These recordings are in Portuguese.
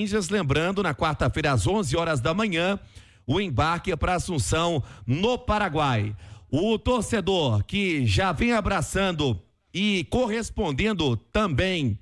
Índias. Lembrando, na quarta-feira, às 11 horas da manhã, o embarque é para Assunção, no Paraguai. O torcedor que já vem abraçando e correspondendo também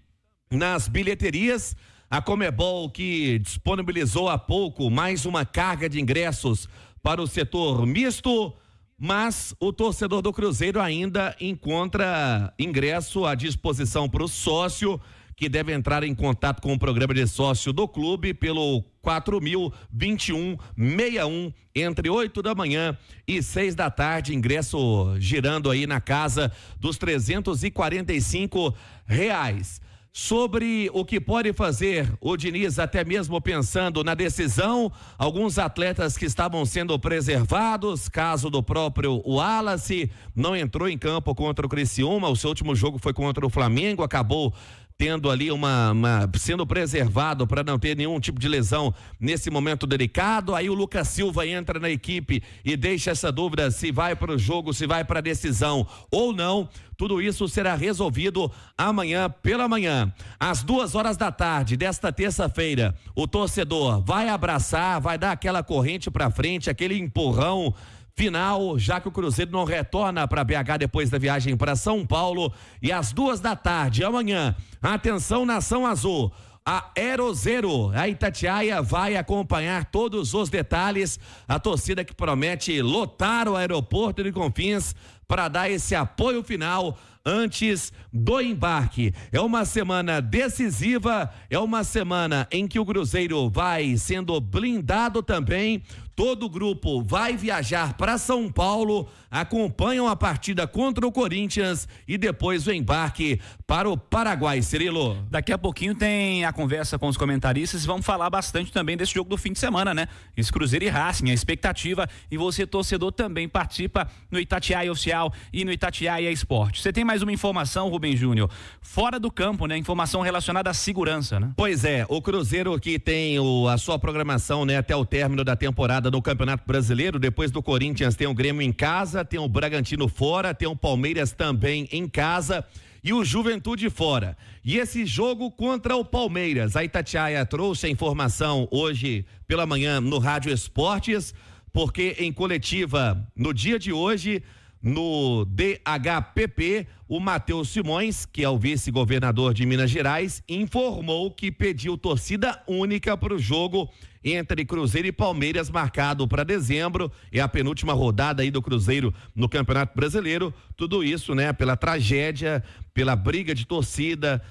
nas bilheterias, a Comebol que disponibilizou há pouco mais uma carga de ingressos para o setor misto, mas o torcedor do Cruzeiro ainda encontra ingresso à disposição para o sócio que deve entrar em contato com o programa de sócio do clube pelo 4.021.61 entre 8 da manhã e 6 da tarde. Ingresso girando aí na casa dos 345 reais. Sobre o que pode fazer o Diniz, até mesmo pensando na decisão, alguns atletas que estavam sendo preservados, caso do próprio Wallace, não entrou em campo contra o Criciúma, o seu último jogo foi contra o Flamengo, acabou tendo ali uma, uma sendo preservado para não ter nenhum tipo de lesão nesse momento delicado. Aí o Lucas Silva entra na equipe e deixa essa dúvida se vai para o jogo, se vai para a decisão ou não. Tudo isso será resolvido amanhã pela manhã, às duas horas da tarde desta terça-feira. O torcedor vai abraçar, vai dar aquela corrente para frente, aquele empurrão final, já que o Cruzeiro não retorna para BH depois da viagem para São Paulo. E às duas da tarde, amanhã, atenção, Nação Azul. A Aerozero, a Itatiaia, vai acompanhar todos os detalhes. A torcida que promete lotar o aeroporto de Confins para dar esse apoio final antes do embarque. É uma semana decisiva, é uma semana em que o Cruzeiro vai sendo blindado também Todo o grupo vai viajar para São Paulo, acompanham a partida contra o Corinthians e depois o embarque para o Paraguai, Cirilo. Daqui a pouquinho tem a conversa com os comentaristas, vamos falar bastante também desse jogo do fim de semana, né? Esse Cruzeiro e Racing, a expectativa e você torcedor também participa no Itatiaia Oficial e no Itatiaia Esporte. Você tem mais uma informação, Rubem Júnior? Fora do campo, né? Informação relacionada à segurança, né? Pois é, o Cruzeiro que tem o, a sua programação, né, até o término da temporada rodada do Campeonato Brasileiro. Depois do Corinthians tem o Grêmio em casa, tem o Bragantino fora, tem o Palmeiras também em casa e o Juventude fora. E esse jogo contra o Palmeiras, a Itatiaia trouxe a informação hoje pela manhã no Rádio Esportes, porque em coletiva no dia de hoje no DHPP, o Matheus Simões, que é o vice-governador de Minas Gerais, informou que pediu torcida única para o jogo entre Cruzeiro e Palmeiras, marcado para dezembro. É a penúltima rodada aí do Cruzeiro no Campeonato Brasileiro. Tudo isso, né, pela tragédia, pela briga de torcida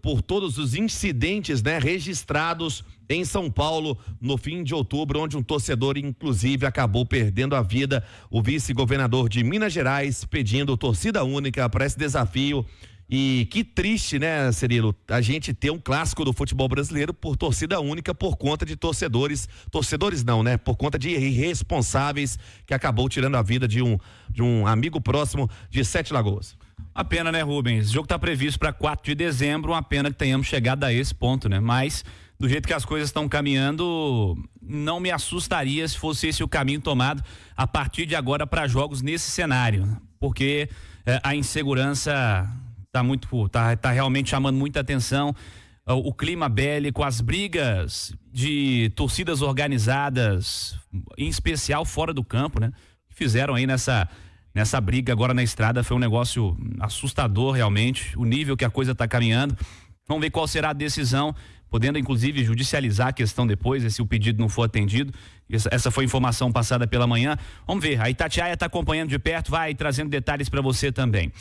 por, todos os incidentes né, registrados em São Paulo no fim de outubro, onde um torcedor, inclusive, acabou perdendo a vida. O vice-governador de Minas Gerais pedindo torcida única para esse desafio e que triste, né, Cirilo, a gente ter um clássico do futebol brasileiro por torcida única por conta de torcedores, torcedores não, né, por conta de irresponsáveis que acabou tirando a vida de um de um amigo próximo de Sete Lagoas. A pena, né, Rubens? O jogo está previsto para 4 de dezembro, uma pena que tenhamos chegado a esse ponto, né? Mas do jeito que as coisas estão caminhando, não me assustaria se fosse esse o caminho tomado a partir de agora para jogos nesse cenário, né? porque eh, a insegurança tá muito, tá, tá realmente chamando muita atenção ah, o clima bélico, as brigas de torcidas organizadas, em especial fora do campo, né? Fizeram aí nessa nessa briga agora na estrada foi um negócio assustador realmente, o nível que a coisa está caminhando. Vamos ver qual será a decisão, podendo inclusive judicializar a questão depois, se o pedido não for atendido. Essa, essa foi informação passada pela manhã. Vamos ver. A Itatiaia está acompanhando de perto, vai trazendo detalhes para você também.